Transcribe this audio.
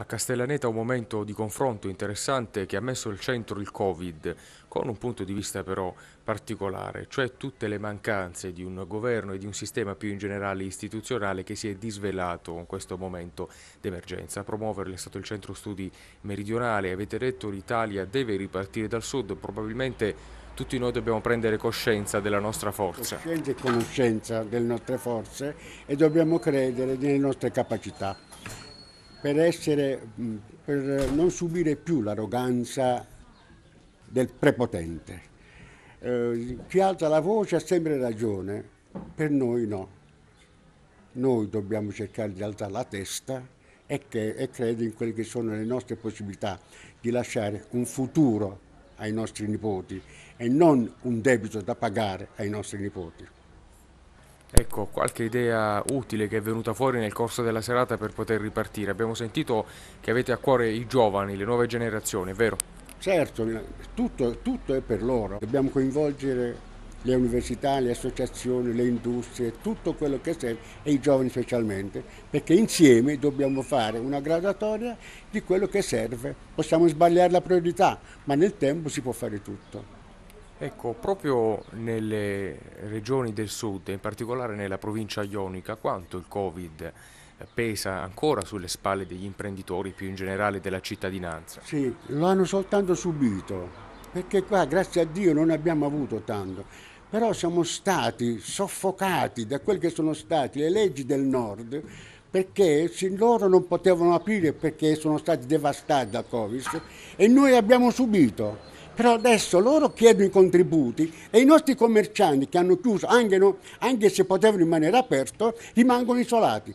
A Castellaneta un momento di confronto interessante che ha messo al centro il Covid, con un punto di vista però particolare, cioè tutte le mancanze di un governo e di un sistema più in generale istituzionale che si è disvelato in questo momento d'emergenza. A promuoverlo è stato il centro studi meridionale, avete detto l'Italia deve ripartire dal sud, probabilmente tutti noi dobbiamo prendere coscienza della nostra forza. Coscienza e conoscenza delle nostre forze e dobbiamo credere nelle nostre capacità per, essere, mm, per non subire più l'arroganza del prepotente. Eh, chi alza la voce ha sempre ragione, per noi no. Noi dobbiamo cercare di alzare la testa e, che, e credo in quelle che sono le nostre possibilità di lasciare un futuro ai nostri nipoti e non un debito da pagare ai nostri nipoti. Ecco, qualche idea utile che è venuta fuori nel corso della serata per poter ripartire. Abbiamo sentito che avete a cuore i giovani, le nuove generazioni, è vero? Certo, eh, tutto, tutto è per loro. Dobbiamo coinvolgere le università, le associazioni, le industrie, tutto quello che serve e i giovani specialmente, perché insieme dobbiamo fare una graduatoria di quello che serve. Possiamo sbagliare la priorità, ma nel tempo si può fare tutto. Ecco, proprio nelle regioni del sud, in particolare nella provincia ionica, quanto il Covid eh, pesa ancora sulle spalle degli imprenditori, più in generale della cittadinanza? Sì, lo hanno soltanto subito, perché qua grazie a Dio non abbiamo avuto tanto, però siamo stati soffocati da quelle che sono state le leggi del nord perché loro non potevano aprire perché sono stati devastati dal Covid e noi abbiamo subito. Però adesso loro chiedono i contributi e i nostri commercianti che hanno chiuso, anche, no, anche se potevano rimanere aperti, rimangono isolati.